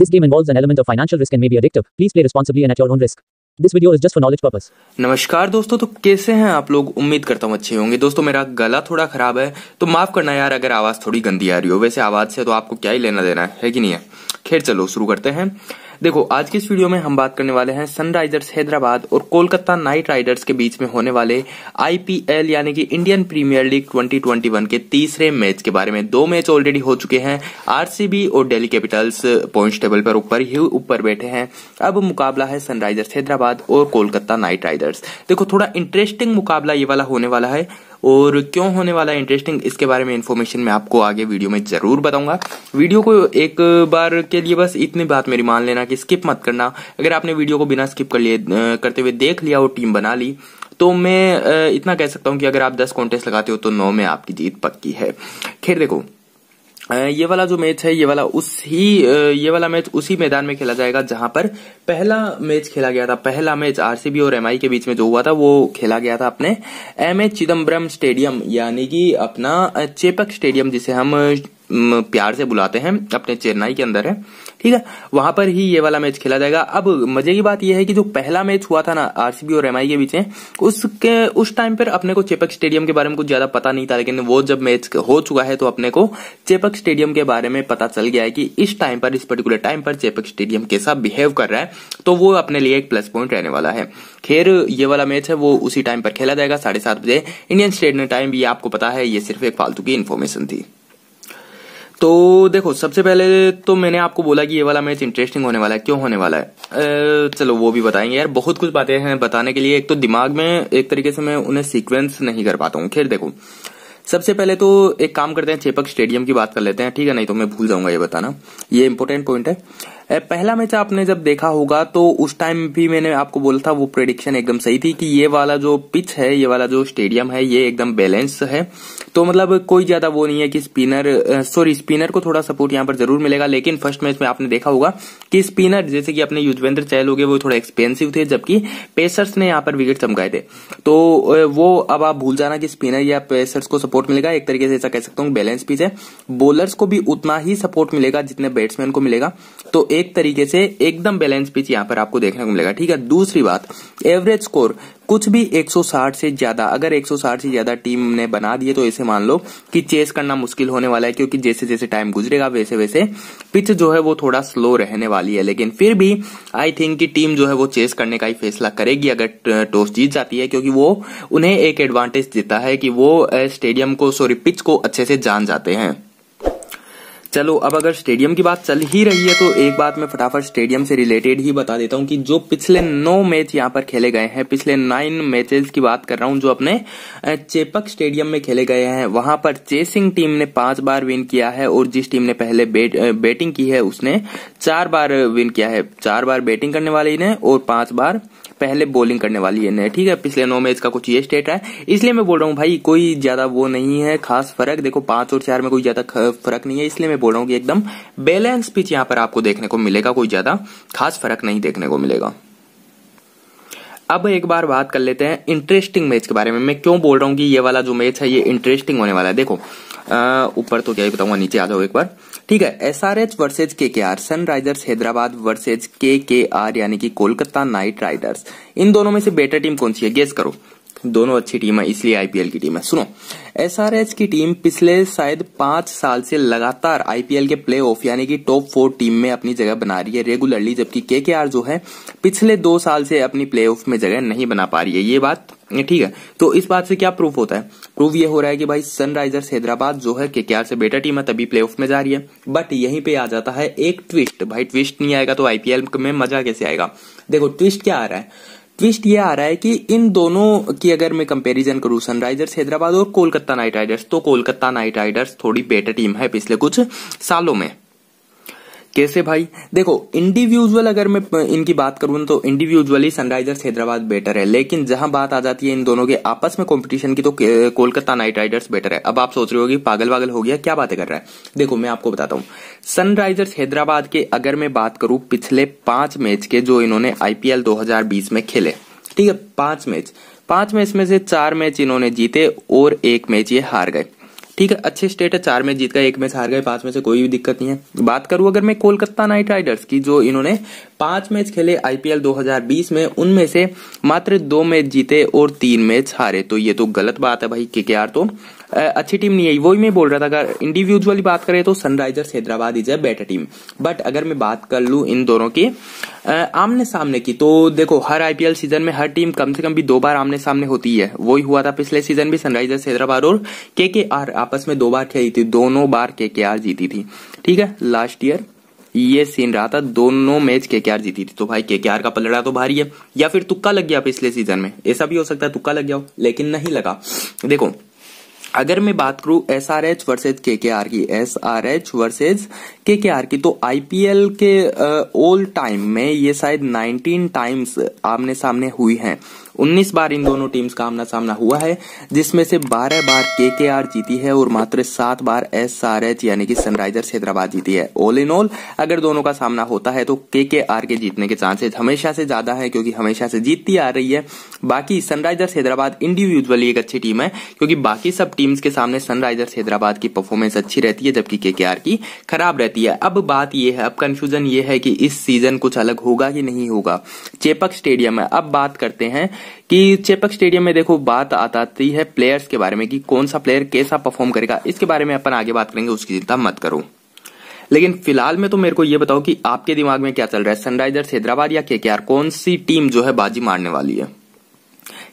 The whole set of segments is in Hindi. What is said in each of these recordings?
This game involves an element of financial risk and may be addictive. Please play responsibly and at your own risk. This video is just for knowledge purpose. नमस्कार दोस्तों तो कैसे हैं आप लोग उम्मीद करता हूँ अच्छे होंगे दोस्तों मेरा गला थोड़ा खराब है तो माफ करना यार अगर आवाज थोड़ी गंदी आ रही हो वैसे आवाज से तो आपको क्या ही लेना देना है, है कि नहीं है खैर चलो शुरू करते हैं देखो आज के इस वीडियो में हम बात करने वाले हैं सनराइजर्स हैदराबाद और कोलकाता नाइट राइडर्स के बीच में होने वाले आईपीएल यानी कि इंडियन प्रीमियर लीग 2021 के तीसरे मैच के बारे में दो मैच ऑलरेडी हो चुके हैं आरसीबी और दिल्ली कैपिटल्स पॉइंट टेबल पर ऊपर ही ऊपर बैठे हैं अब मुकाबला है सनराइजर्स हैदराबाद और कोलकाता नाइट राइडर्स देखो थोड़ा इंटरेस्टिंग मुकाबला ये वाला होने वाला है और क्यों होने वाला है इंटरेस्टिंग इसके बारे में इन्फॉर्मेशन मैं आपको आगे वीडियो में जरूर बताऊंगा वीडियो को एक बार के लिए बस इतनी बात मेरी मान लेना कि स्किप मत करना अगर आपने वीडियो को बिना स्किप कर लिए करते हुए देख लिया और टीम बना ली तो मैं इतना कह सकता हूँ कि अगर आप दस कॉन्टेस्ट लगाते हो तो नौ में आपकी जीत पक्की है खैर देखो ये वाला जो मैच है ये वाला उस ही ये वाला मैच उसी मैदान में खेला जाएगा जहां पर पहला मैच खेला गया था पहला मैच आरसीबी और एमआई के बीच में जो हुआ था वो खेला गया था अपने एम एच चिदम्बरम स्टेडियम यानी कि अपना चेपक स्टेडियम जिसे हम प्यार से बुलाते हैं अपने चेन्नई के अंदर है ठीक है वहां पर ही ये वाला मैच खेला जाएगा अब मजे की बात यह है कि जो पहला मैच हुआ था ना आरसीबी और एमआई के बीच में उसके उस टाइम पर अपने को चेपक स्टेडियम के बारे में कुछ ज्यादा पता नहीं था लेकिन वो जब मैच हो चुका है तो अपने को चेपक स्टेडियम के बारे में पता चल गया है कि इस टाइम पर इस पर्टिकुलर टाइम पर चेपक स्टेडियम कैसा बिहेव कर रहा है तो वो अपने लिए एक प्लस पॉइंट रहने वाला है खैर ये वाला मैच है वो उसी टाइम पर खेला जाएगा साढ़े सात बजे इंडियन स्टेडियम टाइम ये आपको पता है ये सिर्फ एक फालतू की इन्फॉर्मेशन थी तो देखो सबसे पहले तो मैंने आपको बोला कि ये वाला मैच इंटरेस्टिंग होने वाला है क्यों होने वाला है चलो वो भी बताएंगे यार बहुत कुछ बातें हैं बताने के लिए एक तो दिमाग में एक तरीके से मैं उन्हें सीक्वेंस नहीं कर पाता हूँ खैर देखो सबसे पहले तो एक काम करते हैं चेपक स्टेडियम की बात कर लेते हैं ठीक है नहीं तो मैं भूल जाऊंगा ये बताना ये इंपॉर्टेंट पॉइंट है पहला मैच आपने जब देखा होगा तो उस टाइम भी मैंने आपको बोला था वो प्रेडिक्शन एकदम सही थी कि ये वाला जो पिच है ये वाला जो स्टेडियम है ये एकदम बैलेंस है तो मतलब कोई ज्यादा वो नहीं है कि स्पिनर सॉरी स्पिनर को थोड़ा सपोर्ट यहाँ पर जरूर मिलेगा लेकिन फर्स्ट मैच में आपने देखा होगा कि स्पिनर जैसे कि अपने युजवेंद्र चहल हो गए वो थोड़े एक्सपेंसिव थे जबकि पेसर्स ने यहाँ पर विकेट चमकाए थे तो वो अब आप भूल जाना कि स्पिनर या पेसर्स को सपोर्ट मिलेगा एक तरीके से ऐसा कह सकता हूँ बैलेंस पिच है बॉलर्स को भी उतना ही सपोर्ट मिलेगा जितने बैट्समैन को मिलेगा तो एक तरीके से एकदम बैलेंस पिच यहाँ पर आपको देखने को मिलेगा ठीक है दूसरी बात एवरेज स्कोर कुछ भी 160 से ज्यादा अगर 160 से ज्यादा टीम ने बना दिए तो ऐसे मान लो कि चेस करना मुश्किल होने वाला है क्योंकि जैसे जैसे टाइम गुजरेगा वैसे वैसे पिच जो है वो थोड़ा स्लो रहने वाली है लेकिन फिर भी आई थिंक कि टीम जो है वो चेस करने का ही फैसला करेगी अगर टॉस जीत जाती है क्योंकि वो उन्हें एक एडवांटेज देता है कि वो स्टेडियम को सॉरी पिच को अच्छे से जान जाते हैं चलो अब अगर स्टेडियम की बात चल ही रही है तो एक बात मैं फटाफट स्टेडियम से रिलेटेड ही बता देता हूँ कि जो पिछले नौ मैच यहाँ पर खेले गए हैं पिछले नाइन मैचेस की बात कर रहा हूँ जो अपने चेपक स्टेडियम में खेले गए हैं वहां पर चेसिंग टीम ने पांच बार विन किया है और जिस टीम ने पहले बेट, बैटिंग की है उसने चार बार विन किया है चार बार बैटिंग करने वाली ने और पांच बार पहले बॉलिंग करने वाली है ठीक है पिछले नौ मैच का कुछ ये स्टेट है इसलिए मैं बोल रहा हूँ भाई कोई ज्यादा वो नहीं है खास फर्क देखो पांच और चार में कोई ज्यादा फर्क नहीं है इसलिए मैं बोल रहा हूँ कि एकदम बैलेंस पिच यहाँ पर आपको देखने को मिलेगा कोई ज्यादा खास फर्क नहीं देखने को मिलेगा अब एक बार बात कर लेते हैं इंटरेस्टिंग मैच के बारे में मैं क्यों बोल रहा हूँ कि ये वाला जो मैच है ये इंटरेस्टिंग होने वाला है देखो ऊपर तो क्या ही बताऊंगा नीचे आ जाओ एक बार ठीक है एस आर एच वर्सेज के के आर सनराइजर्स हैदराबाद वर्सेज के के आर यानी कि कोलकाता नाइट राइडर्स इन दोनों में से बेटर टीम कौन सी है गेस करो दोनों अच्छी टीम है इसलिए आईपीएल की टीम है सुनो एसआरएच की टीम पिछले शायद पांच साल से लगातार आईपीएल के प्ले ऑफ यानी कि टॉप फोर टीम में अपनी जगह बना रही है रेगुलरली जबकि के के आर जो है पिछले दो साल से अपनी प्ले ऑफ में जगह नहीं बना पा रही है ये बात ठीक है तो इस बात से क्या प्रूफ होता है प्रूफ ये हो रहा है कि भाई सनराइजर्स हैदराबाद जो है केकेआर से बेटर टीम है तभी प्लेऑफ में जा रही है बट यहीं पे आ जाता है एक ट्विस्ट भाई ट्विस्ट नहीं आएगा तो आईपीएल में मजा कैसे आएगा देखो ट्विस्ट क्या आ रहा है ट्विस्ट ये आ रहा है कि इन दोनों की अगर मैं कंपेरिजन करूं सनराइजर्स हैदराबाद और कोलकाता नाइट राइडर्स तो कोलकाता नाइट राइडर्स थोड़ी बेटर टीम है पिछले कुछ सालों में कैसे भाई देखो इंडिविजुअल अगर मैं इनकी बात करूं तो इंडिविजुअली सनराइजर्स हैदराबाद बेटर है लेकिन जहां बात आ जाती है इन दोनों के आपस में कंपटीशन की तो कोलकाता नाइट राइडर्स बेटर है अब आप सोच रहे हो कि पागल वागल हो गया क्या बातें कर रहा है देखो मैं आपको बताता हूं सनराइजर्स हैदराबाद के अगर मैं बात करूं पिछले पांच मैच के जो इन्होंने आईपीएल दो में खेले ठीक है पांच मैच पांच मैच में से चार मैच इन्होंने जीते और एक मैच ये हार गए ठीक है अच्छे स्टेट है चार मैच जीत गए एक मैच हार गए पांच में से कोई भी दिक्कत नहीं है बात करूं अगर मैं कोलकाता नाइट राइडर्स की जो इन्होंने पांच मैच खेले आईपीएल 2020 में उनमें से मात्र दो मैच जीते और तीन मैच हारे तो ये तो गलत बात है भाई के तो अच्छी टीम नहीं है वही मैं बोल रहा था अगर इंडिविजुअली बात करें तो Sunrisers Hyderabad is a better team but अगर मैं बात कर लू इन दोनों की आमने सामने की तो देखो हर आईपीएल सीजन में हर टीम कम से कम भी दो बार आमने सामने होती है वही हुआ था पिछले सीजन भी सनराइजर्स हैदराबाद और के आपस में दो बार खेली थी दोनों बार के जीती थी ठीक है लास्ट ईयर ये सीन रहा था दोनों मैच के जीती थी तो भाई के का पलड़ा तो भारी है या फिर तुक्का लग गया पिछले सीजन में ऐसा भी हो सकता है तुक्का लग गया हो लेकिन नहीं लगा देखो अगर मैं बात करूं एस आर एच वर्सेज के के आर की एस आर एच वर्सेज के के आर की तो आईपीएल के ऑल टाइम में ये शायद 19 टाइम्स आमने सामने हुई हैं 19 बार इन दोनों टीम्स का आमना सामना हुआ है जिसमें से 12 बार के के आर जीती है और मात्र सात बार एस आर एच यानी कि सनराइजर्स हैदराबाद जीती है ऑल इन ऑल अगर दोनों का सामना होता है तो के के आर के जीतने के चांसेस हमेशा से ज्यादा है क्योंकि हमेशा से जीतती आ रही है बाकी सनराइजर्स हैदराबाद इंडिविजुअली एक अच्छी टीम है क्योंकि बाकी सब टीम्स के सामने सनराइजर्स हैदराबाद की परफॉर्मेंस अच्छी रहती है जबकि के की खराब रहती है अब बात यह है अब कंफ्यूजन ये है कि इस सीजन कुछ अलग होगा कि नहीं होगा चेपक स्टेडियम है अब बात करते हैं कि चेपक स्टेडियम में देखो बात आती है प्लेयर्स के बारे में कि कौन सा प्लेयर कैसा परफॉर्म करेगा इसके बारे में अपन आगे बात करेंगे उसकी चिंता मत करो लेकिन फिलहाल में तो मेरे को ये बताओ कि आपके दिमाग में क्या चल रहा है सनराइजर्स हैदराबाद या के कौन सी टीम जो है बाजी मारने वाली है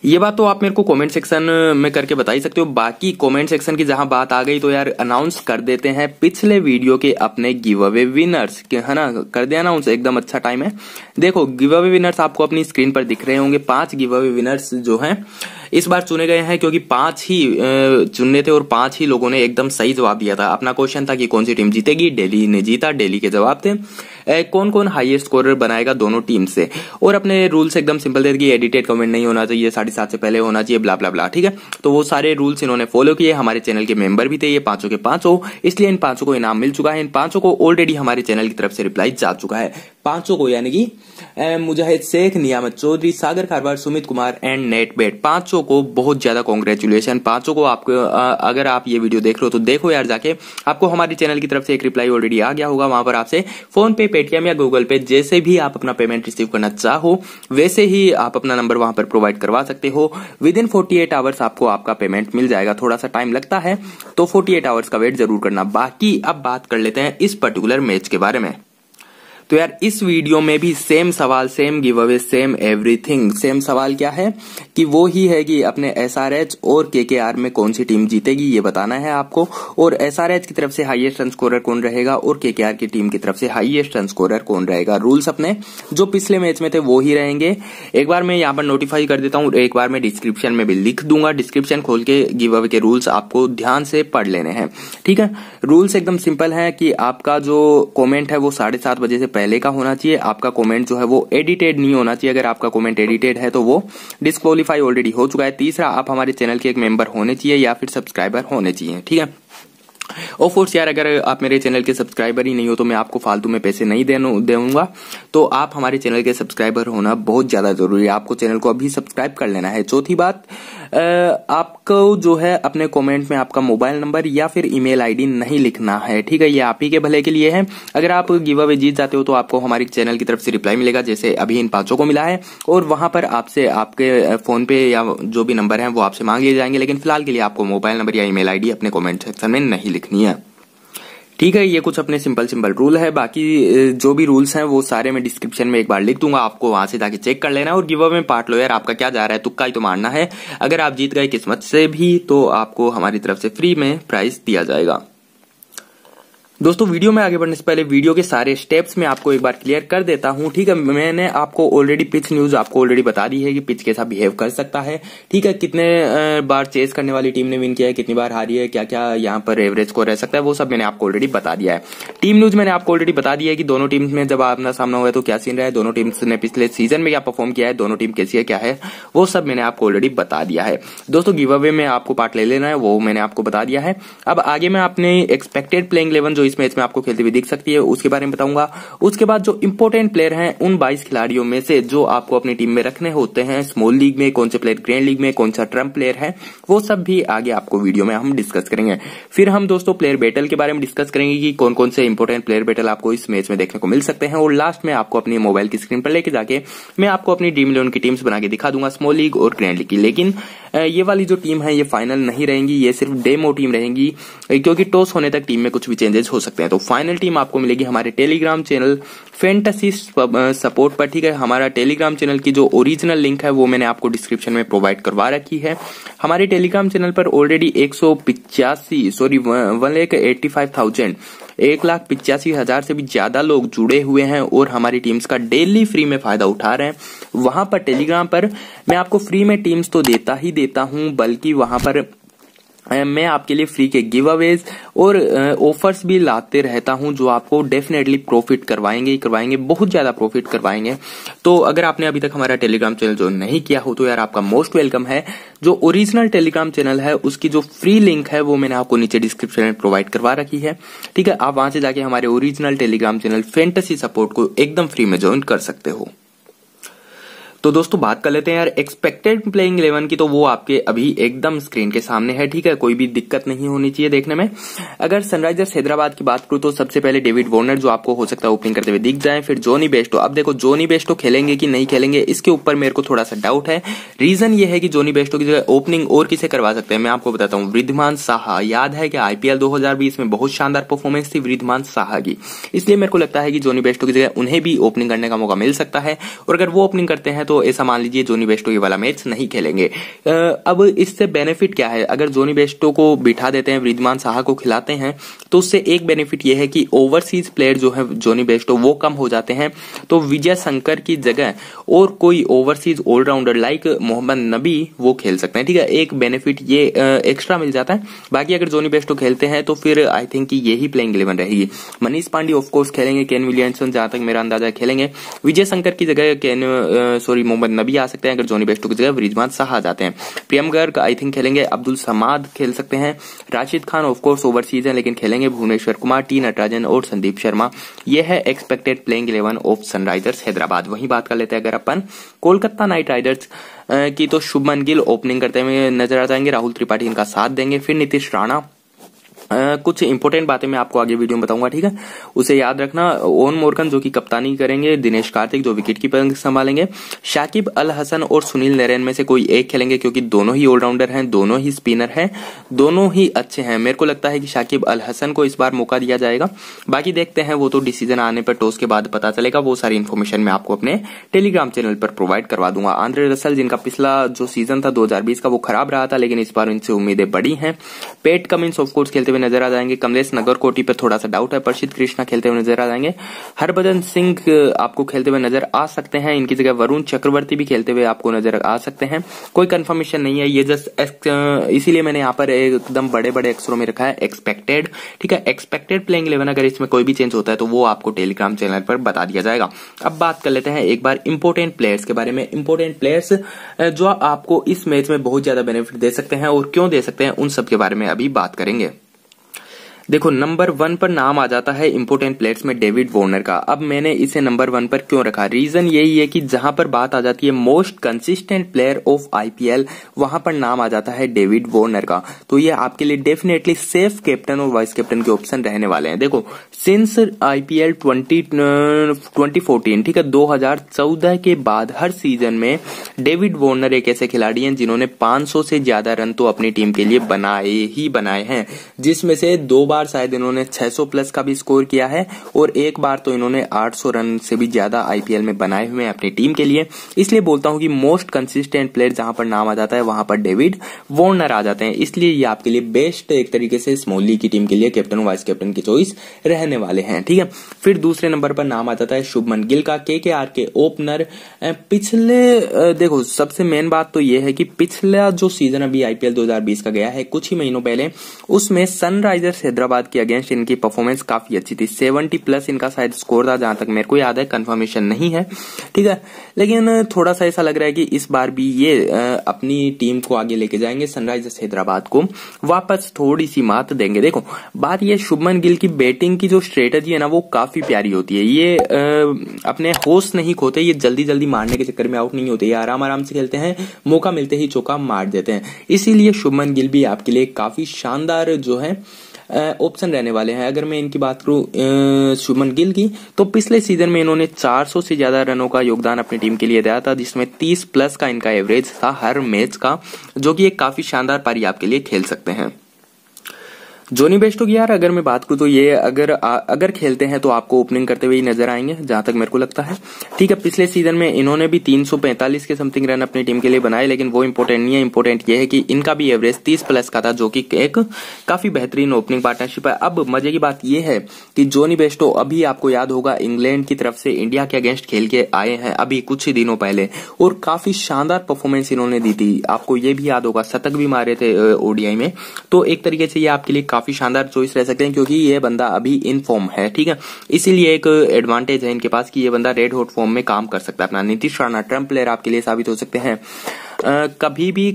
ये बात तो आप मेरे को कमेंट सेक्शन में करके बता ही सकते हो बाकी कमेंट सेक्शन की जहां बात आ गई तो यार अनाउंस कर देते हैं पिछले वीडियो के अपने गिव अवे विनर्स के है ना कर दिया अनाउंस एकदम अच्छा टाइम है देखो गिव अवे विनर्स आपको अपनी स्क्रीन पर दिख रहे होंगे पांच गिव अवे विनर्स जो है इस बार चुने गए हैं क्योंकि पांच ही चुनने थे और पांच ही लोगों ने एकदम सही जवाब दिया था अपना क्वेश्चन था कि कौन सी टीम जीतेगी डेली ने जीता डेली के जवाब थे कौन कौन हाईएस्ट स्कोरर बनाएगा दोनों टीम से और अपने रूल्स एकदम सिंपल थे कि एडिटेड कमेंट नहीं होना चाहिए साढ़े सात से पहले होना चाहिए ब्ला ब्ला ब्ला ठीक है तो वो सारे रूल्स इन्होंने फॉलो किए हमारे चैनल के मेंबर भी थे ये पांचों के पांचों इसलिए इन पांचों को इनाम मिल चुका है इन पांचों को ऑलरेडी हमारे चैनल की तरफ से रिप्लाई जा चुका है पांचों को यानी कि Mujahid Sheikh Niyamat Chaudhary Sagar Karwar Sumit Kumar and net bet पांचों को बहुत ज्यादा कॉन्ग्रेचुलेशन पांचों को आपको अगर आप ये वीडियो देख रहे हो तो देखो यार जाके आपको हमारे चैनल की तरफ से एक रिप्लाई ऑलरेडी आ गया होगा वहां पर आपसे फोन पे पेटीएम या गूगल पे जैसे भी आप अपना पेमेंट रिसीव करना चाहो वैसे ही आप अपना नंबर वहां पर प्रोवाइड करवा सकते हो within forty eight hours आपको आपका पेमेंट मिल जाएगा थोड़ा सा टाइम लगता है तो फोर्टी एट आवर्स का वेट जरूर करना बाकी अब बात कर लेते हैं इस पर्टिकुलर मैच के बारे में तो यार इस वीडियो में भी सेम सवाल same give away same everything same सवाल क्या है कि वो ही है कि अपने एस और के में कौन सी टीम जीतेगी ये बताना है आपको और एस की तरफ से हाइएस्ट रन स्कोरर कौन रहेगा और के की टीम की तरफ से हाइएस्ट रन स्कोरर कौन रहेगा रूल्स अपने जो पिछले मैच में थे वो ही रहेंगे एक बार मैं यहाँ पर नोटिफाई कर देता हूँ एक बार मैं डिस्क्रिप्शन में भी लिख दूंगा डिस्क्रिप्शन खोल के गिव अवे के रूल्स आपको ध्यान से पढ़ लेने हैं ठीक है रूल्स एकदम सिंपल है कि आपका जो कॉमेंट है वो साढ़े सात बजे से पहले का होना चाहिए आपका कमेंट जो है वो एडिटेड नहीं होना चाहिए अगर आपका कमेंट एडिटेड है तो वो डिस्कालीफाई ऑलरेडी हो चुका है तीसरा आप हमारे चैनल के एक मेंबर होने चाहिए या फिर सब्सक्राइबर होने चाहिए ठीक है ऑफकोर्स फोर्स यार अगर आप मेरे चैनल के सब्सक्राइबर ही नहीं हो तो मैं आपको फालतू में पैसे नहीं दूंगा तो आप हमारे चैनल के सब्सक्राइबर होना बहुत ज्यादा जरूरी है आपको चैनल को अभी सब्सक्राइब कर लेना है चौथी बात आपको जो है अपने कमेंट में आपका मोबाइल नंबर या फिर ईमेल आईडी नहीं लिखना है ठीक है ये आप ही के भले के लिए है अगर आप गिव अवे जीत जाते हो तो आपको हमारे चैनल की तरफ से रिप्लाई मिलेगा जैसे अभी इन पांचों को मिला है और वहां पर आपसे आपके फोन पे या जो भी नंबर है वो आपसे मांग लिए जाएंगे लेकिन फिलहाल के लिए आपको मोबाइल नंबर या ई मेल अपने कॉमेंट सेक्शन में नहीं लिखनी है ठीक है ये कुछ अपने सिंपल सिंपल रूल है बाकी जो भी रूल्स हैं वो सारे मैं डिस्क्रिप्शन में एक बार लिख दूंगा आपको वहां से जाके चेक कर लेना और गिव में पार्ट लो यार आपका क्या जा रहा है तुक्का ही तो मारना है अगर आप जीत गए किस्मत से भी तो आपको हमारी तरफ से फ्री में प्राइज दिया जाएगा दोस्तों वीडियो में आगे बढ़ने से पहले वीडियो के सारे स्टेप्स में आपको एक बार क्लियर कर देता हूं ठीक है मैंने आपको ऑलरेडी पिच न्यूज आपको ऑलरेडी बता दी है कि पिच कैसा बिहेव कर सकता है ठीक है कितने बार चेस करने वाली टीम ने विन किया है कितनी बार हारी है क्या क्या यहाँ पर एवरेज को रह सकता है वो सब मैंने आपको ऑलरेडी बता दिया है टीम न्यूज मैंने आपको ऑलरेडी बता दिया है कि दोनों टीम्स में जब आपका सामना हुआ है तो क्या सीन रहा है दोनों टीम्स ने पिछले सीजन में क्या परफॉर्म किया है दोनों टीम कैसी है क्या है वो सब मैंने आपको ऑलरेडी बता दिया है दोस्तों गिव अवे में आपको पार्ट ले लेना है वो मैंने आपको बता दिया है अब आगे मैं अपने एक्सपेक्टेड प्लेइंग इलेवन जो इस मैच में आपको खेलते हुए दिख सकती है उसके बारे में बताऊंगा उसके बाद जो इम्पोर्टेंट प्लेयर हैं उन बाईस खिलाड़ियों में से जो आपको अपनी टीम में रखने होते हैं स्मॉल लीग में कौन से प्लेयर ग्रैंड लीग में कौन सा ट्रम्प प्लेयर है वो सब भी आगे आपको वीडियो में हम डिस्कस करेंगे फिर हम दोस्तों प्लेयर बैटल के बारे में डिस्कस करेंगे कि कौन कौन से इम्पोर्टेंट प्लेयर बैटल आपको इस मैच में देखने को मिल सकते हैं और लास्ट में आपको अपने मोबाइल की स्क्रीन पर लेके जाके मैं आपको अपनी ड्रीम इलेवन की टीम्स बना के दिखा दूंगा स्मॉल लीग और ग्रैंड लीग की लेकिन ये वाली जो टीम है ये फाइनल नहीं रहेंगी ये सिर्फ डेमो टीम रहेंगी क्योंकि टॉस होने तक टीम में कुछ भी चेंजेस हो सकते हैं तो फाइनल टीम आपको मिलेगी हमारे टेलीग्राम चैनल फेंटसी सपोर्ट पर ठीक है हमारा टेलीग्राम चैनल की जो ओरिजिनल लिंक है वो मैंने आपको डिस्क्रिप्शन में प्रोवाइड करवा रखी है हमारे टेलीग्राम चैनल पर ऑलरेडी एक सॉरी वन लेख एक लाख पिचासी हजार से भी ज्यादा लोग जुड़े हुए हैं और हमारी टीम्स का डेली फ्री में फायदा उठा रहे हैं वहां पर टेलीग्राम पर मैं आपको फ्री में टीम्स तो देता ही देता हूं बल्कि वहां पर मैं आपके लिए फ्री के गिव अवेज और ऑफर्स भी लाते रहता हूं जो आपको डेफिनेटली प्रॉफिट करवाएंगे ही करवाएंगे बहुत ज्यादा प्रॉफिट करवाएंगे तो अगर आपने अभी तक हमारा टेलीग्राम चैनल जो नहीं किया हो तो यार आपका मोस्ट वेलकम है जो ओरिजिनल टेलीग्राम चैनल है उसकी जो फ्री लिंक है वो मैंने आपको नीचे डिस्क्रिप्शन में प्रोवाइड करवा रखी है ठीक है आप वहां से जाके हमारे original Telegram channel fantasy support को एकदम फ्री में ज्वाइन कर सकते हो तो दोस्तों बात कर लेते हैं यार एक्सपेक्टेड प्लेइंग इलेवन की तो वो आपके अभी एकदम स्क्रीन के सामने है ठीक है कोई भी दिक्कत नहीं होनी चाहिए देखने में अगर सनराइजर्स हैदराबाद की बात करूं तो सबसे पहले डेविड वॉर्नर जो आपको हो सकता है ओपनिंग करते हुए दिख जाए फिर जोनी बेस्टो अब देखो जोनी बेस्टो खेलेंगे कि नहीं खेलेंगे इसके ऊपर मेरे को थोड़ा सा डाउट है रीजन ये है कि जोनी बेस्टो की जगह ओपनिंग और किसे करवा सकते हैं मैं आपको बताता हूँ वृद्धमान साहा याद है कि आईपीएल दो में बहुत शानदार परफॉर्मेंस थी वृद्धमान साहा की इसलिए मेरे को लगता है कि जोनी बेस्टो की जगह उन्हें भी ओपनिंग करने का मौका मिल सकता है और अगर वो ओपनिंग करते हैं तो तो ऐसा मान लीजिए जोनी बेस्टो ये वाला मैच नहीं खेलेंगे अब इससे बेनिफिट क्या है अगर जोनी बेस्टो को बिठा देते हैं वृद्धमान साहा को खिलाते हैं तो उससे एक बेनिफिट ये है कि ओवरसीज प्लेयर जो है जोनी बेस्टो वो कम हो जाते हैं तो विजय शंकर की जगह और कोई ओवरसीज ऑलराउंडर लाइक मोहम्मद नबी वो खेल सकते हैं ठीक है एक बेनिफिट ये एक्स्ट्रा मिल जाता है बाकी अगर जोनी बेस्टो खेलते हैं तो फिर आई थिंक कि यही प्लेइंग इलेवन रहेगी मनीष पांडे ऑफकोर्स खेलेंगे केन विलियमसन जहां तक मेरा अंदाजा खेलेंगे विजय शंकर की जगह केन सॉरी मोहम्मद नबी आ सकते हैं अगर जोनी बेस्टो की जगह रिजवान शाह आ जाते हैं प्रियम गर्ग आई थिंक खेलेंगे अब्दुल समाद खेल सकते हैं राशिद खान ऑफकोर्स ओवरसीज है लेकिन खेलेंगे भुवनेश्वर कुमार टी नटराजन और संदीप शर्मा यह है expected playing eleven of Sunrisers Hyderabad वहीं बात कर लेते हैं अगर अपन कोलकाता नाइट राइडर्स की तो शुभमन गिल ओपनिंग करते हुए नजर आ जाएंगे राहुल त्रिपाठी इनका साथ देंगे फिर नीतीश राणा कुछ इंपोर्टेंट बातें मैं आपको आगे वीडियो में बताऊंगा ठीक है उसे याद रखना ओन मोरकन जो कि कप्तानी करेंगे दिनेश कार्तिक जो विकेट कीपर संभालेंगे शाकिब अल हसन और सुनील नरेन में से कोई एक खेलेंगे क्योंकि दोनों ही ऑलराउंडर हैं दोनों ही स्पिनर हैं दोनों ही अच्छे हैं मेरे को लगता है कि शाकिब अल हसन को इस बार मौका दिया जाएगा बाकी देखते हैं वो तो डिसीजन आने पर टॉस के बाद पता चलेगा वो सारी इन्फॉर्मेशन मैं आपको अपने टेलीग्राम चैनल पर प्रोवाइड करवा दूंगा आंध्र रसल जिनका पिछला जो सीजन था दो का वो खराब रहा था लेकिन इस बार इनसे उम्मीदें बड़ी हैं पेट कमिंस ऑफ कोर्स खेलते हुए नजर आ जाएंगे कमलेश नगर कोटी पर थोड़ा सा डाउट है प्रसिद्ध कृष्णा खेलते हुए नजर आ जाएंगे हरभजन सिंह आपको खेलते हुए नजर आ सकते हैं इनकी जगह वरुण चक्रवर्ती भी खेलते हुए आपको नजर आ सकते हैं कोई कंफर्मेशन नहीं है ये जस्ट इसीलिए मैंने यहाँ पर एकदम बड़े बड़े अक्षरों में रखा है एक्सपेक्टेड ठीक है एक्सपेक्टेड प्लेइंग इलेवन अगर इसमें कोई भी चेंज होता है तो वो आपको टेलीग्राम चैनल पर बता दिया जाएगा अब बात कर लेते हैं एक बार इंपोर्टेंट प्लेयर्स के बारे में इंपोर्टेंट प्लेयर्स जो आपको इस मैच में बहुत ज्यादा बेनिफिट दे सकते हैं और क्यों दे सकते हैं उन सब के बारे में अभी बात करेंगे देखो नंबर वन पर नाम आ जाता है इम्पोर्टेंट प्लेयर्स में डेविड वॉर्नर का अब मैंने इसे नंबर वन पर क्यों रखा रीजन यही है कि जहां पर बात आ जाती है most consistent player of IPL वहां पर नाम आ जाता है डेविड वॉर्नर का तो ये आपके लिए डेफिनेटली सेफ कैप्टन और वाइस कैप्टन के ऑप्शन रहने वाले हैं देखो since IPL twenty twenty fourteen ठीक है दो हजार चौदह के बाद हर सीजन में डेविड वॉर्नर एक ऐसे खिलाड़ी है जिन्होंने पांच से ज्यादा रन तो अपनी टीम के लिए बनाए ही बनाए हैं जिसमें से दो बार बार शायद इन्होंने 600 प्लस का भी स्कोर किया है और एक बार तो इन्होंने 800 रन से भी ज्यादा आईपीएल में बनाए हुए हैं अपनी टीम के लिए इसलिए बोलता हूँ कि मोस्ट कंसिस्टेंट प्लेयर जहां पर नाम आ जाता है वहां पर डेविड वॉर्नर आ जाते हैं इसलिए ये आपके लिए बेस्ट एक तरीके से स्मोली की टीम के लिए कैप्टन वाइस कैप्टन की चॉइस रहने वाले हैं ठीक है फिर दूसरे नंबर पर नाम आ जाता है शुभमन गिल का के के ओपनर पिछले देखो सबसे मेन बात तो यह है कि पिछला जो सीजन अभी आईपीएल दो का गया है कुछ ही महीनों पहले उसमें सनराइजर्स हैदराबाद हैदराबाद की अगेंस्ट इनकी परफॉर्मेंस काफी अच्छी थी सेवेंटी प्लस इनका शायद स्कोर था जहां तक मेरे को याद है कंफर्मेशन नहीं है ठीक है लेकिन थोड़ा सा ऐसा लग रहा है कि इस बार भी ये अपनी टीम को आगे लेके जाएंगे सनराइजर्स हैदराबाद को वापस थोड़ी सी मात देंगे देखो बात यह शुभमन गिल की बैटिंग की जो स्ट्रेटजी है ना वो काफी प्यारी होती है ये अपने होश नहीं खोते ये जल्दी जल्दी मारने के चक्कर में आउट नहीं होते ये आराम आराम से खेलते हैं मौका मिलते ही चौका मार देते हैं इसीलिए शुभमन गिल भी आपके लिए काफी शानदार जो है ऑप्शन रहने वाले हैं अगर मैं इनकी बात करूं शुभमन गिल की तो पिछले सीजन में इन्होंने 400 से ज़्यादा रनों का योगदान अपनी टीम के लिए दिया था जिसमें 30 प्लस का इनका एवरेज था हर मैच का जो कि एक काफ़ी शानदार पारी आपके लिए खेल सकते हैं जोनी बेस्टो की यार अगर मैं बात करूँ तो ये अगर अगर खेलते हैं तो आपको ओपनिंग करते हुए नजर आएंगे जहां तक मेरे को लगता है ठीक है पिछले सीजन में इन्होंने भी 345 के समथिंग रन अपनी टीम के लिए बनाए लेकिन वो इम्पोर्टेंट नहीं है इम्पोर्टेंट ये है कि इनका भी एवरेज 30 प्लस का था जो कि एक काफी बेहतरीन ओपनिंग पार्टनरशिप है अब मजे की बात यह है कि जोनी बेस्टो अभी आपको याद होगा इंग्लैंड की तरफ से इंडिया के अगेंस्ट खेल के आए हैं अभी कुछ ही दिनों पहले और काफी शानदार परफॉर्मेंस इन्होंने दी थी आपको ये भी याद होगा शतक भी मारे थे ओडीआई में तो एक तरीके से ये आपके लिए काफी शानदार चॉइस रह सकते हैं क्योंकि ये बंदा अभी इन फॉर्म है ठीक है इसीलिए एक एडवांटेज है इनके पास कि ये बंदा रेड हॉट फॉर्म में काम कर सकता है अपना नीतीश राणा ट्रम्प प्लेयर आपके लिए साबित हो सकते हैं कभी भी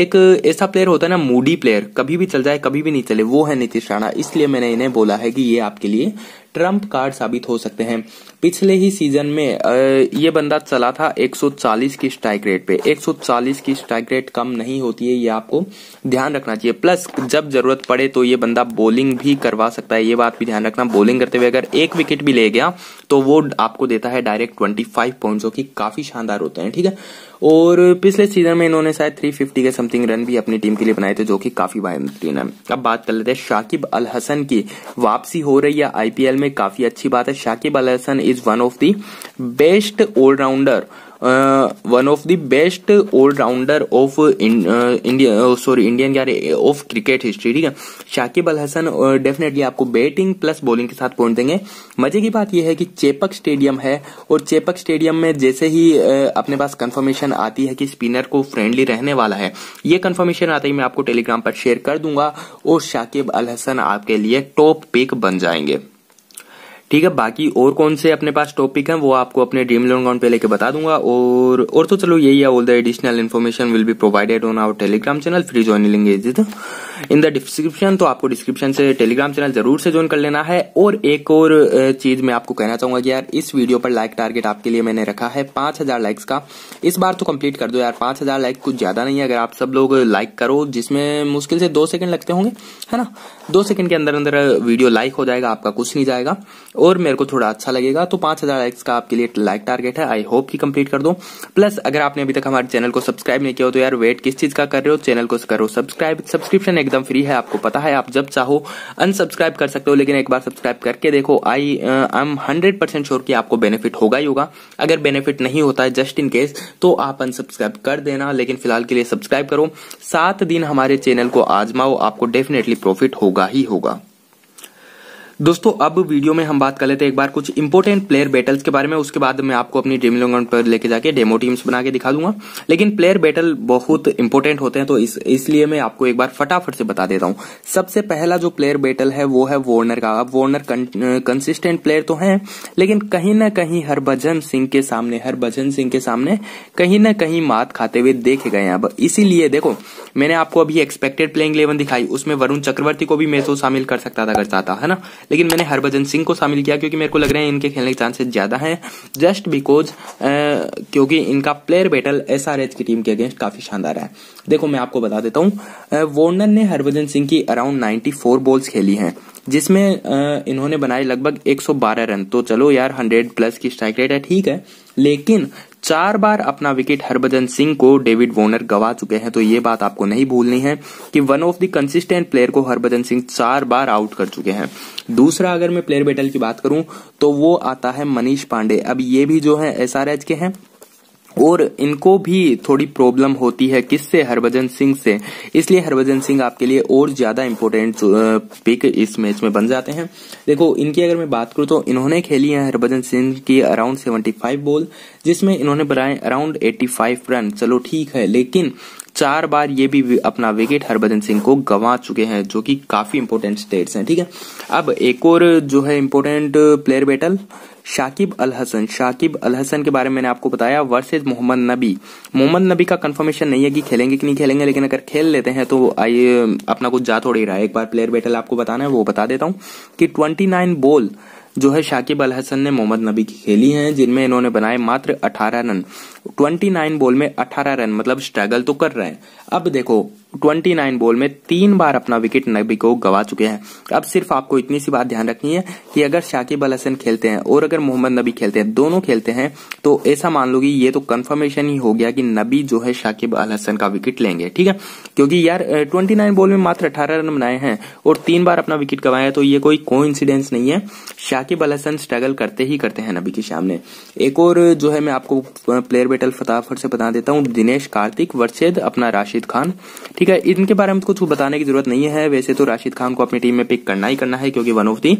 एक ऐसा प्लेयर होता है ना मूडी प्लेयर कभी भी चल जाए कभी भी नहीं चले वो है नीतीश राणा इसलिए मैंने इन्हें बोला है कि ये आपके लिए ट्रम्प कार्ड साबित हो सकते हैं पिछले ही सीजन में ये बंदा चला था 140 की स्ट्राइक रेट पे 140 की स्ट्राइक रेट कम नहीं होती है ये आपको ध्यान रखना चाहिए प्लस जब जरूरत पड़े तो ये बंदा बॉलिंग भी करवा सकता है ये बात भी ध्यान रखना बॉलिंग करते हुए अगर एक विकेट भी ले गया तो वो आपको देता है डायरेक्ट ट्वेंटी फाइव पॉइंट काफी शानदार होते हैं ठीक है और पिछले सीजन में इन्होंने शायद 350 के समथिंग रन भी अपनी टीम के लिए बनाए थे जो कि काफी बेहतरीन है अब बात कर लेते हैं शाकिब अल हसन की वापसी हो रही है आईपीएल में काफी अच्छी बात है Shakib Al Hasan is one of the best allrounder one of the best allrounder of India sorry Indian क्या ऑफ क्रिकेट हिस्ट्री ठीक है शाकिब अल हसन डेफिनेटली uh, आपको बैटिंग प्लस बॉलिंग के साथ पॉइंट देंगे मजे की बात यह है कि चेपक स्टेडियम है और चेपक स्टेडियम में जैसे ही uh, अपने पास कंफर्मेशन आती है कि स्पिनर को फ्रेंडली रहने वाला है ये कंफर्मेशन आते ही मैं आपको टेलीग्राम पर शेयर कर दूंगा और शाकिब अल हसन आपके लिए टॉप पिक बन जाएंगे ठीक है बाकी और कौन से अपने पास टॉपिक हैं वो आपको अपने ड्रीम लोन अकाउंट पे लेके बता दूंगा और और तो चलो यही है all the additional information will be provided on our Telegram channel free join लेंगे इन द डिस्क्रिप्शन तो आपको डिस्क्रिप्शन से टेलीग्राम चैनल जरूर से ज्वाइन कर लेना है और एक और चीज मैं आपको कहना चाहूंगा कि यार इस वीडियो पर लाइक टारगेट आपके लिए मैंने रखा है पांच हजार लाइक्स का इस बार तो कम्प्लीट कर दो यार पांच हजार लाइक कुछ ज्यादा नहीं है अगर आप सब लोग लाइक करो जिसमें मुश्किल से दो सेकंड लगते होंगे है ना दो सेकंड के अंदर अंदर वीडियो लाइक हो जाएगा आपका कुछ नहीं जाएगा और मेरे को थोड़ा अच्छा लगेगा तो पांच हजार लाइक्स का आपके लिए लाइक टारगेट है आई होप कि कंप्लीट कर दो प्लस अगर आपने अभी तक हमारे चैनल को सब्सक्राइब नहीं किया हो तो यार वेट किस चीज का कर रहे हो चैनल को करो सब्सक्राइब सब्सक्रिप्शन एकदम फ्री है आपको पता है आप जब चाहो अनसब्सक्राइब कर सकते हो लेकिन एक बार सब्सक्राइब करके देखो I I am hundred percent sure कि आपको बेनिफिट होगा ही होगा अगर बेनिफिट नहीं होता है जस्ट इन केस तो आप अनसब्सक्राइब कर देना लेकिन फिलहाल के लिए सब्सक्राइब करो सात दिन हमारे चैनल को आजमाओ आपको डेफिनेटली प्रॉफिट होगा होगा ही होगा दोस्तों अब वीडियो में हम बात कर लेते हैं एक बार कुछ इंपोर्टेंट प्लेयर बैटल्स के बारे में उसके बाद मैं आपको अपनी ड्रीम इलेवन पर लेके जाके डेमो टीम्स बना के दिखा दूंगा लेकिन प्लेयर बैटल बहुत इंपोर्टेंट होते हैं तो इस, इसलिए मैं आपको एक बार फटाफट से बता देता हूँ सबसे पहला जो प्लेयर बैटल है वो है वार्नर का अब वॉर्नर कंसिस्टेंट प्लेयर तो है लेकिन कहीं ना कहीं हरभजन सिंह के सामने हरभजन सिंह के सामने कहीं ना कहीं मात खाते हुए देखे गए अब इसीलिए देखो मैंने आपको अभी एक्सपेक्टेड प्लेइंग इलेवन दिखाई उसमें वरुण चक्रवर्ती को भी मैं तो शामिल कर सकता था अगर चाहता है ना लेकिन मैंने हरभजन सिंह को शामिल किया क्योंकि मेरे को लग रहा है इनके खेलने के चांसेस ज़्यादा हैं जस्ट बिकॉज क्योंकि इनका प्लेयर बैटल एस की टीम के अगेंस्ट काफ़ी शानदार है देखो मैं आपको बता देता हूँ वार्नर ने हरभजन सिंह की अराउंड नाइन्टी बॉल्स खेली है जिसमें इन्होंने बनाए लगभग 112 रन तो चलो यार 100 प्लस की स्ट्राइक रेट है ठीक है लेकिन चार बार अपना विकेट हरभजन सिंह को डेविड वॉर्नर गवा चुके हैं तो ये बात आपको नहीं भूलनी है कि one of the consistent player को हरभजन सिंह चार बार आउट कर चुके हैं दूसरा अगर मैं प्लेयर बैटल की बात करूं तो वो आता है मनीष पांडे अब ये भी जो है एसआरएच के हैं और इनको भी थोड़ी प्रॉब्लम होती है किससे हरभजन सिंह से इसलिए हरभजन सिंह आपके लिए और ज्यादा इम्पोर्टेंट पिक इस मैच में बन जाते हैं देखो इनकी अगर मैं बात करूं तो इन्होंने खेली है हरभजन सिंह की अराउंड 75 बॉल जिसमें इन्होंने बनाए अराउंड 85 रन चलो ठीक है लेकिन चार बार ये भी अपना विकेट हरभजन सिंह को गंवा चुके हैं जो कि काफी इंपोर्टेंट स्टेट्स हैं ठीक है अब एक और जो है important player battle Shakib Al Hasan Shakib Al Hasan के बारे में मैंने आपको बताया वर्सेज मोहम्मद नबी मोहम्मद नबी का कंफर्मेशन नहीं है कि खेलेंगे कि नहीं खेलेंगे लेकिन अगर खेल लेते हैं तो आइए अपना कुछ जा थोड़ी रहा है एक बार प्लेयर बैटल आपको बताना है वो बता देता हूँ कि ट्वेंटी नाइन बॉल जो है शाकिब अल हसन ने मोहम्मद नबी की खेली हैं जिनमें इन्होंने बनाए मात्र 18 रन 29 बॉल में 18 रन मतलब स्ट्रगल तो कर रहे हैं अब देखो 29 बॉल में तीन बार अपना विकेट नबी को गवा चुके हैं अब सिर्फ आपको इतनी सी बात ध्यान रखनी है कि अगर शाकिब अल हसन खेलते हैं और अगर मोहम्मद नबी खेलते हैं दोनों खेलते हैं तो ऐसा मान लो कि ये तो कंफर्मेशन ही हो गया कि नबी जो है शाकिब अल हसन का विकेट लेंगे ठीक है क्योंकि यार ट्वेंटी बॉल में मात्र अठारह रन बनाए हैं और तीन बार अपना विकेट गवाया तो ये कोई को नहीं है शाकिब अल हसन स्ट्रगल करते ही करते हैं नबी के सामने एक और जो है मैं आपको प्लेयर बेटल फटाफट से बता देता हूँ दिनेश कार्तिक वर्षेद अपना राशिद खान ठीक है इनके बारे में तो कुछ बताने की जरूरत नहीं है वैसे तो राशिद खान को अपनी टीम में पिक करना ही करना है क्योंकि one of the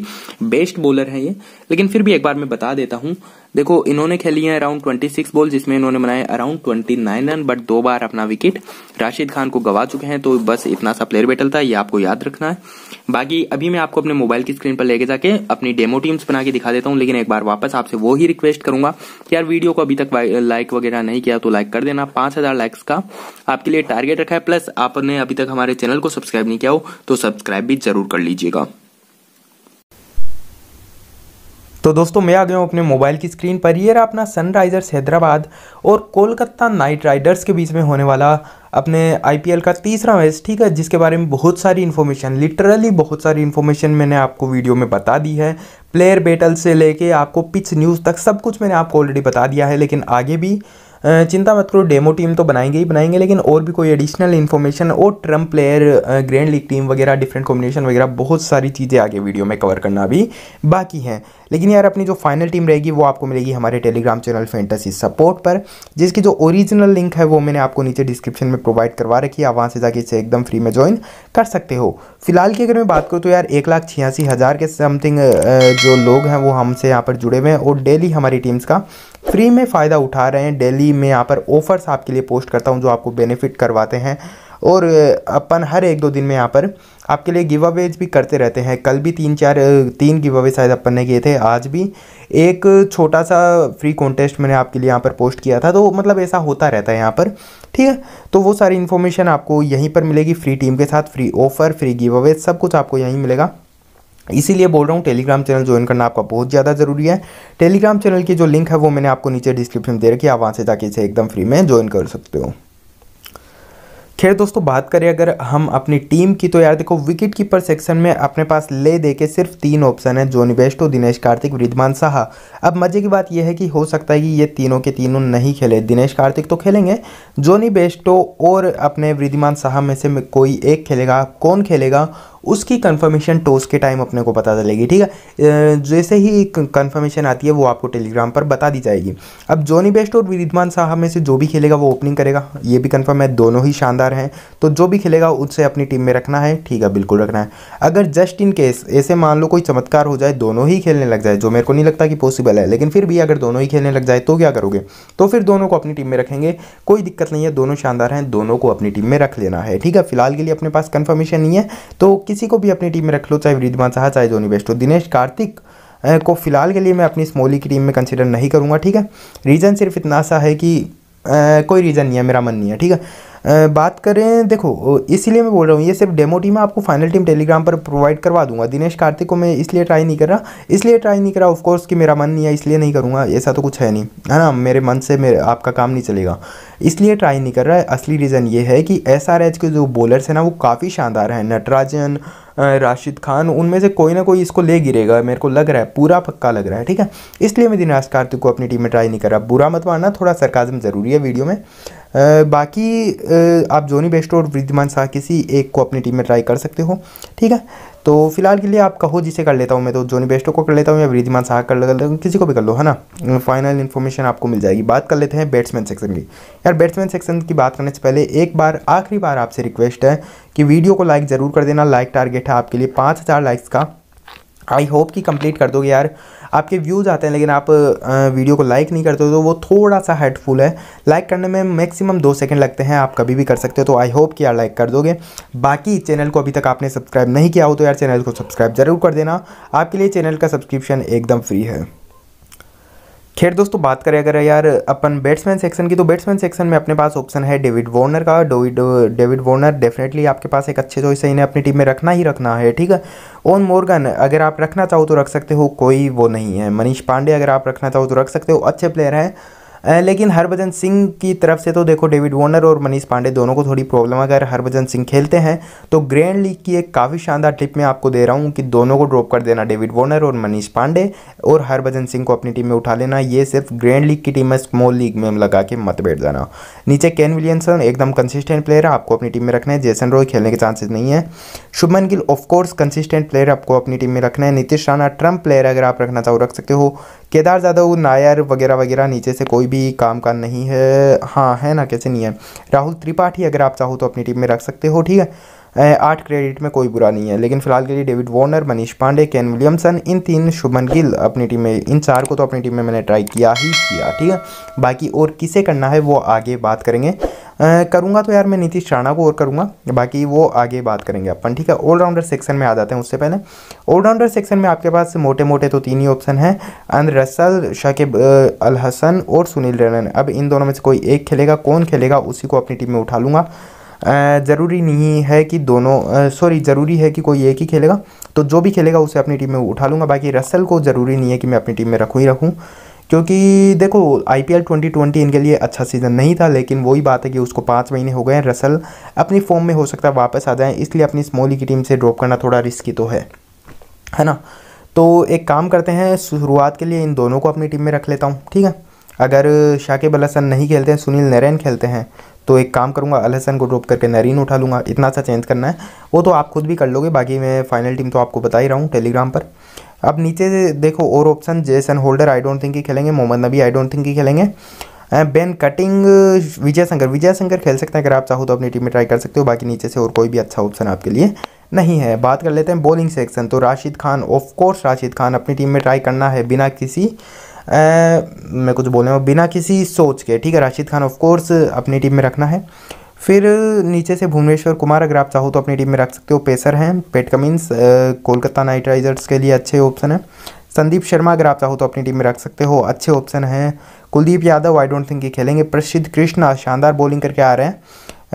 best bowler है ये लेकिन फिर भी एक बार मैं बता देता हूँ देखो इन्होंने खेली है अराउंड 26 बॉल जिसमें इन्होंने बनाए अराउंड 29 रन बट दो बार अपना विकेट राशिद खान को गवा चुके हैं तो बस इतना सा प्लेयर बैटल था ये आपको याद रखना है बाकी अभी मैं आपको अपने मोबाइल की स्क्रीन पर लेके जाके अपनी डेमो टीम्स बना के दिखा देता हूँ लेकिन एक बार वापस आपसे वो ही रिक्वेस्ट करूंगा कि यार वीडियो को अभी तक लाइक वगैरह नहीं किया तो लाइक कर देना पांच लाइक्स का आपके लिए टारगेट रखा है प्लस आपने अभी तक हमारे चैनल को सब्सक्राइब नहीं किया हो तो सब्सक्राइब भी जरूर कर लीजिएगा तो दोस्तों मैं आ गया हूँ अपने मोबाइल की स्क्रीन पर ये रहा अपना सनराइज़र्स हैदराबाद और कोलकाता नाइट राइडर्स के बीच में होने वाला अपने आईपीएल का तीसरा मैच ठीक है जिसके बारे में बहुत सारी इन्फॉर्मेशन लिटरली बहुत सारी इन्फॉर्मेशन मैंने आपको वीडियो में बता दी है प्लेयर बेटल से लेके आपको पिच न्यूज़ तक सब कुछ मैंने आपको ऑलरेडी बता दिया है लेकिन आगे भी चिंता मत करो डेमो टीम तो बनाएंगे ही बनाएंगे लेकिन और भी कोई एडिशनल इन्फॉर्मेशन और trump player grand league team वगैरह डिफरेंट कॉम्बिनेशन वगैरह बहुत सारी चीज़ें आगे वीडियो में कवर करना अभी बाकी हैं लेकिन यार अपनी जो फाइनल टीम रहेगी वो आपको मिलेगी हमारे टेलीग्राम चैनल फैंटेसी सपोर्ट पर जिसकी जो ओरिजिनल लिंक है वो मैंने आपको नीचे डिस्क्रिप्शन में प्रोवाइड करवा रखी है आप वहाँ से जाके इसे एकदम फ्री में ज्वाइन कर सकते हो फिलहाल की अगर मैं बात करूँ तो यार एक लाख छियासी हज़ार के समथिंग जो लोग हैं वो हमसे यहाँ पर जुड़े हुए हैं और डेली हमारी टीम्स का फ्री में फ़ायदा उठा रहे हैं डेली में यहाँ पर ऑफ़र्स आपके लिए पोस्ट करता हूँ जो आपको बेनिफिट करवाते हैं और अपन हर एक दो दिन में यहाँ पर आपके लिए गिव अवेज भी करते रहते हैं कल भी तीन चार तीन गिव अवे शायद अपन ने किए थे आज भी एक छोटा सा फ्री कॉन्टेस्ट मैंने आपके लिए यहाँ पर पोस्ट किया था तो मतलब ऐसा होता रहता है यहाँ पर ठीक है तो वो सारी इन्फॉर्मेशन आपको यहीं पर मिलेगी फ्री टीम के साथ free offer free giveaways सब कुछ आपको यहीं मिलेगा इसीलिए बोल रहा हूँ टेलीग्राम चैनल ज्वाइन करना आपका बहुत ज़्यादा ज़रूरी है टेलीग्राम चैनल की जो लिंक है वो मैंने आपको नीचे डिस्क्रिप्शन में दे रखी है आप वहाँ से जाके इसे एकदम फ्री में ज्वाइन कर सकते हो खैर दोस्तों बात करें अगर हम अपनी टीम की तो यार देखो विकेट कीपर सेक्शन में अपने पास ले दे के सिर्फ तीन ऑप्शन है जोनी बेस्टो दिनेश कार्तिक रिद्धमान साहा अब मज़े की बात यह है कि हो सकता है कि ये तीनों के तीनों नहीं खेले दिनेश कार्तिक तो खेलेंगे जोनी बेस्टो और अपने वृद्धिमान साहा में से कोई एक खेलेगा कौन खेलेगा उसकी कन्फर्मेशन टोस के टाइम अपने को पता चलेगी ठीक है जैसे ही कन्फर्मेशन आती है वो आपको टेलीग्राम पर बता दी जाएगी अब जोनी बेस्ट और विदितमान साहब में से जो भी खेलेगा वो ओपनिंग करेगा ये भी कन्फर्म है दोनों ही शानदार हैं तो जो भी खेलेगा उससे अपनी टीम में रखना है ठीक है बिल्कुल रखना है अगर जस्ट इन केस ऐसे मान लो कोई चमत्कार हो जाए दोनों ही खेलने लग जाए जो मेरे को नहीं लगता कि पॉसिबल है लेकिन फिर भी अगर दोनों ही खेलने लग जाए तो क्या करोगे तो फिर दोनों को अपनी टीम में रखेंगे कोई दिक्कत नहीं है दोनों शानदार हैं दोनों को अपनी टीम में रख लेना है ठीक है फिलहाल के लिए अपने पास कन्फर्मेशन नहीं है तो किसी को भी अपनी टीम में रख लो चाहे रिजवान साहा चाहे जोनी बेस्ट हो दिनेश कार्तिक को फ़िलहाल के लिए मैं अपनी स्मोली की टीम में कंसिडर नहीं करूँगा ठीक है रीज़न सिर्फ इतना सा है कि कोई रीज़न नहीं है मेरा मन नहीं है ठीक है बात करें देखो इसीलिए मैं बोल रहा हूँ ये सिर्फ डेमो टीम है आपको फाइनल टीम टेलीग्राम पर प्रोवाइड करवा दूंगा दिनेश कार्तिक को मैं इसलिए ट्राई नहीं कर रहा इसलिए ट्राई नहीं कर रहा ऑफकोर्स कि मेरा मन नहीं है इसलिए नहीं करूँगा ऐसा तो कुछ है नहीं है ना मेरे मन से मेरे आपका काम नहीं चलेगा इसलिए ट्राई नहीं कर रहा है असली रीज़न ये है कि एस के जो बॉलर्स हैं ना वो काफ़ी शानदार हैं नटराजन राशिद खान उनमें से कोई ना कोई इसको ले गिरेगा मेरे को लग रहा है पूरा पक्का लग रहा है ठीक है इसलिए मैं दिनेश कार्तिक को अपनी टीम में ट्राई नहीं कर रहा बुरा मत मानना थोड़ा सरकाजम ज़रूरी है वीडियो में बाकी आप जोनी बेस्टो और वृद्धिमान शाह किसी एक को अपनी टीम में ट्राई कर सकते हो ठीक है तो फिलहाल के लिए आप कहो जिसे कर लेता हूँ मैं तो जोनी बेस्टो को कर लेता हूँ या वृद्धिमान शाह कर लेता हूँ किसी को भी कर लो है ना फाइनल इन्फॉर्मेशन आपको मिल जाएगी बात कर लेते हैं बैट्समैन सेक्शन की यार बैट्समैन सेक्शन की बात करने से पहले एक बार आखिरी बार आपसे रिक्वेस्ट है कि वीडियो को लाइक ज़रूर कर देना लाइक टारगेट है आपके लिए पाँच लाइक्स का आई होप कि कंप्लीट कर दोगे यार आपके व्यूज़ आते हैं लेकिन आप वीडियो को लाइक नहीं करते हो तो वो थोड़ा सा हेल्पफुल है लाइक करने में मैक्सिमम दो सेकंड लगते हैं आप कभी भी कर सकते हो तो आई होप कि यार लाइक कर दोगे बाकी चैनल को अभी तक आपने सब्सक्राइब नहीं किया हो तो यार चैनल को सब्सक्राइब ज़रूर कर देना आपके लिए चैनल का सब्सक्रिप्शन एकदम फ्री है खैर दोस्तों बात करें अगर यार अपन बैट्समैन सेक्शन की तो बैट्समैन सेक्शन में अपने पास ऑप्शन है डेविड वॉर्नर का डेविड वॉर्नर डेफिनेटली आपके पास एक अच्छे चॉइस है इन्हें अपनी टीम में रखना ही रखना है ठीक है ओन मोर्गन अगर आप रखना चाहो तो रख सकते हो कोई वो नहीं है मनीष पांडे अगर आप रखना चाहो तो रख सकते हो अच्छे प्लेयर हैं लेकिन हरभजन सिंह की तरफ से तो देखो डेविड वॉर्नर और मनीष पांडे दोनों को थोड़ी प्रॉब्लम अगर हरभजन सिंह खेलते हैं तो ग्रैंड लीग की एक काफ़ी शानदार टिप मैं आपको दे रहा हूँ कि दोनों को ड्रॉप कर देना डेविड वॉर्नर और मनीष पांडे और हरभजन सिंह को अपनी टीम में उठा लेना ये सिर्फ ग्रैंड लीग की टीम है स्मॉल लीग में लगा के मत बैठ जाना नीचे केन विलियमसन एकदम कंसिस्टेंट प्लेयर है आपको अपनी टीम में रखना है जैसन रॉय खेलने के चांसेस नहीं है Shubman Gill of course consistent player आपको अपनी टीम में रखना है नीतीश राणा ट्रम्प प्लेयर अगर आप रखना चाहो रख सकते हो केदार जाधव नायर वगैरह वगैरह नीचे से कोई भी काम का नहीं है हाँ है ना कैसे नहीं है राहुल त्रिपाठी अगर आप चाहो तो अपनी टीम में रख सकते हो ठीक है आठ क्रेडिट में कोई बुरा नहीं है लेकिन फिलहाल के लिए David Warner Manish Pandey Kane Williamson इन तीन शुभन गिल अपनी टीम में इन चार को तो अपनी टीम में मैंने ट्राई किया ही किया ठीक है बाकी और किसे करना है वो आगे बात करेंगे करूँगा तो यार मैं नीतीश राणा को और करूँगा बाकी वो आगे बात करेंगे अपन ठीक है ऑलराउंडर सेक्शन में आ जाते हैं उससे पहले ऑलराउंडर सेक्शन में आपके पास मोटे मोटे तो तीन ही ऑप्शन हैं अन रसल शाकिब अल हसन और सुनील रैन अब इन दोनों में से कोई एक खेलेगा कौन खेलेगा उसी को अपनी टीम में उठा लूँगा ज़रूरी नहीं है कि दोनों सॉरी ज़रूरी है कि कोई एक ही खेलेगा तो जो भी खेलेगा उसे अपनी टीम में उठा लूँगा बाकी रसल को ज़रूरी नहीं है कि मैं अपनी टीम में रखूँ ही रखूँ क्योंकि देखो I P L twenty twenty इनके लिए अच्छा सीज़न नहीं था लेकिन वही बात है कि उसको पाँच महीने हो गए हैं रसल अपनी फॉर्म में हो सकता है वापस आ जाए इसलिए अपनी स्मॉली की टीम से ड्रॉप करना थोड़ा रिस्की तो है है ना तो एक काम करते हैं शुरुआत के लिए इन दोनों को अपनी टीम में रख लेता हूँ ठीक है अगर शाकिब अल हसन नहीं खेलते हैं सुनील नरेन खेलते हैं तो एक काम करूँगा अलहसन को ड्रॉप करके नरीन उठा लूँगा इतना सा अच्छा चेंज करना है वो तो आप खुद भी कर लोगे बाकी मैं फाइनल टीम तो आपको बता ही रहा हूँ टेलीग्राम पर अब नीचे देखो और option Jason Holder I don't think he खेलेंगे Mohammad Nabi I don't think he खेलेंगे बेन कटिंग विजय शंकर विजय शंकर खेल सकते हैं अगर आप चाहो तो अपनी टीम में ट्राई कर सकते हो बाकी नीचे से और कोई भी अच्छा ऑप्शन आपके लिए नहीं है बात कर लेते हैं बॉलिंग सेक्शन तो राशिद खान ऑफ कोर्स राशिद खान अपनी टीम में ट्राई करना है बिना किसी मैं कुछ बोल रहा हूँ बिना किसी सोच के ठीक है राशिद खान ऑफकोर्स अपनी टीम में रखना है फिर नीचे से भुवनेश्वर कुमार अगर आप चाहो तो अपनी टीम में रख सकते हो पेसर हैं Pat Cummins Kolkata Knight Riders के लिए अच्छे ऑप्शन हैं संदीप शर्मा अगर आप चाहो तो अपनी टीम में रख सकते हो अच्छे ऑप्शन हैं Kuldeep Yadav I don't think ये खेलेंगे प्रसिद्ध कृष्णा शानदार बॉलिंग करके आ रहे हैं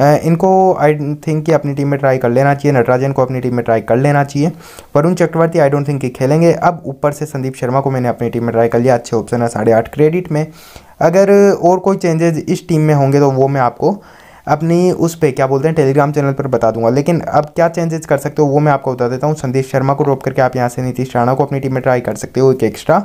इनको आई थिंक कि अपनी टीम में ट्राई कर लेना चाहिए नटराजन को अपनी टीम में ट्राई कर लेना चाहिए Varun Chakravarthy I don't think कि खेलेंगे अब ऊपर से संदीप शर्मा को मैंने अपनी टीम में ट्राई कर लिया अच्छे ऑप्शन है साढ़े आठ क्रेडिट में अगर और कोई चेंजेज इस टीम में होंगे तो वो मैं आपको अपनी उस पर क्या बोलते हैं टेलीग्राम चैनल पर बता दूंगा लेकिन अब क्या चेंजेस कर सकते हो वो मैं आपको बता देता हूँ संदीप शर्मा को ड्रॉप करके आप यहाँ से नीतीश राणा को अपनी टीम में ट्राई कर सकते हो एक एक्स्ट्रा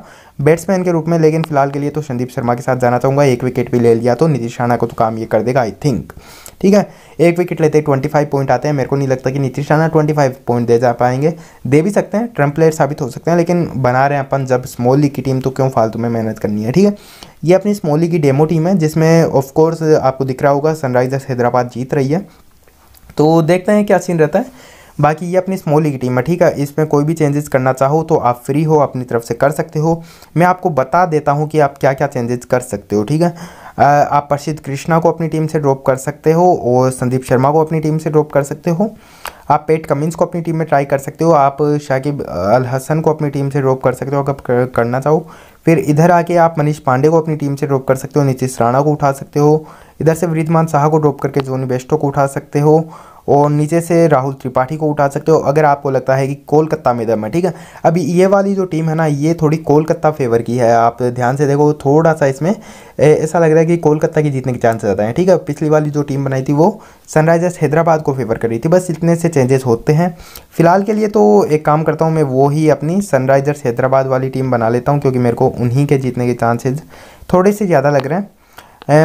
बैट्समैन के रूप में लेकिन फिलहाल के लिए तो संदीप शर्मा के साथ जाना चाहूँगा एक विकेट भी ले लिया तो नीतीश राणा को तो काम ये कर देगा आई थिंक ठीक है एक विकेट लेते ट्वेंटी फाइव पॉइंट आते हैं मेरे को नहीं लगता कि Nitish Rana twenty five point दे जा पाएंगे दे भी सकते हैं ट्रम्प प्लेयर साबित हो सकते हैं लेकिन बना रहे हैं अपन जब स्मॉल लीग की टीम तो क्यों फालतू में मेहनत करनी है ठीक है ये अपनी स्मॉल लीग की डेमो टीम है जिसमें ऑफकोर्स आपको दिख रहा होगा सनराइजर्स हैदराबाद जीत रही है तो देखते हैं क्या सीन रहता है बाकी ये अपनी स्मॉल लीग टीम है ठीक है इसमें कोई भी चेंजेस करना चाहो तो आप फ्री हो अपनी तरफ से कर सकते हो मैं आपको बता देता हूँ कि आप क्या क्या चेंजेस कर सकते हो ठीक है आप प्रसिद्ध कृष्णा को अपनी टीम से ड्रॉप कर सकते हो और संदीप शर्मा को अपनी टीम से ड्रॉप कर सकते हो आप पेट कमिंस को अपनी टीम में ट्राई कर सकते हो आप शाकिब अल हसन को अपनी टीम से ड्रॉप कर सकते हो अगर करना चाहो फिर इधर आके आप मनीष पांडे को अपनी टीम से ड्रॉप कर सकते हो नीतीश राणा को उठा सकते हो इधर से वृद्धमान शाह को ड्रॉप करके जोनी बेस्टो को उठा सकते हो और नीचे से राहुल त्रिपाठी को उठा सकते हो अगर आपको लगता है कि कोलकाता में दम है ठीक है अभी ये वाली जो टीम है ना ये थोड़ी कोलकाता फेवर की है आप ध्यान से देखो थोड़ा सा इसमें ऐसा लग रहा है कि कोलकाता की जीतने के चांसेस ज़्यादा हैं ठीक है पिछली वाली जो टीम बनाई थी वो सनराइजर्स हैदराबाद को फेवर कर रही थी बस इतने से चेंजेस होते हैं फिलहाल के लिए तो एक काम करता हूँ मैं वो ही अपनी सनराइजर्स हैदराबाद वाली टीम बना लेता हूँ क्योंकि मेरे को उन्हीं के जीतने के चांसेज थोड़े से ज़्यादा लग रहे हैं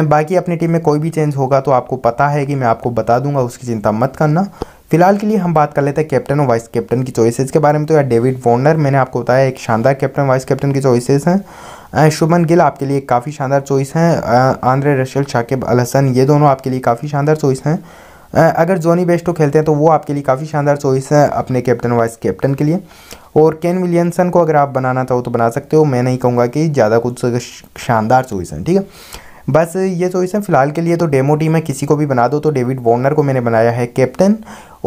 बाकी अपनी टीम में कोई भी चेंज होगा तो आपको पता है कि मैं आपको बता दूंगा उसकी चिंता मत करना फिलहाल के लिए हम बात कर लेते हैं कैप्टन और वाइस कैप्टन की चॉइसेस के बारे में तो यार डेविड वॉर्नर मैंने आपको बताया एक शानदार कैप्टन वाइस कैप्टन की चॉइसेस हैं शुभन गिल आपके लिए काफ़ी शानदार चॉइस हैं आंद्रे रशल शाकिब अल हसन ये दोनों आपके लिए काफ़ी शानदार चॉइस हैं अगर जोनी बेस्टो खेलते हैं तो वो आपके लिए काफ़ी शानदार चॉइस है अपने कैप्टन वाइस कैप्टन के लिए और केन विलियमसन को अगर आप बनाना चाहो तो बना सकते हो मैं नहीं कहूँगा कि ज़्यादा कुछ शानदार चॉइस हैं ठीक है बस ये चॉइस तो है फिलहाल के लिए तो डेमो टीम है किसी को भी बना दो तो डेविड वॉर्नर को मैंने बनाया है कैप्टन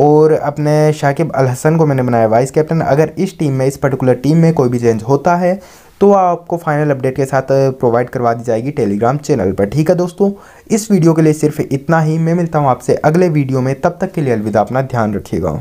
और अपने शाकिब अल हसन को मैंने बनाया वाइस कैप्टन अगर इस टीम में इस पर्टिकुलर टीम में कोई भी चेंज होता है तो आपको फाइनल अपडेट के साथ प्रोवाइड करवा दी जाएगी टेलीग्राम चैनल पर ठीक है दोस्तों इस वीडियो के लिए सिर्फ इतना ही मैं मिलता हूँ आपसे अगले वीडियो में तब तक के लिए अलविदा अपना ध्यान रखिएगा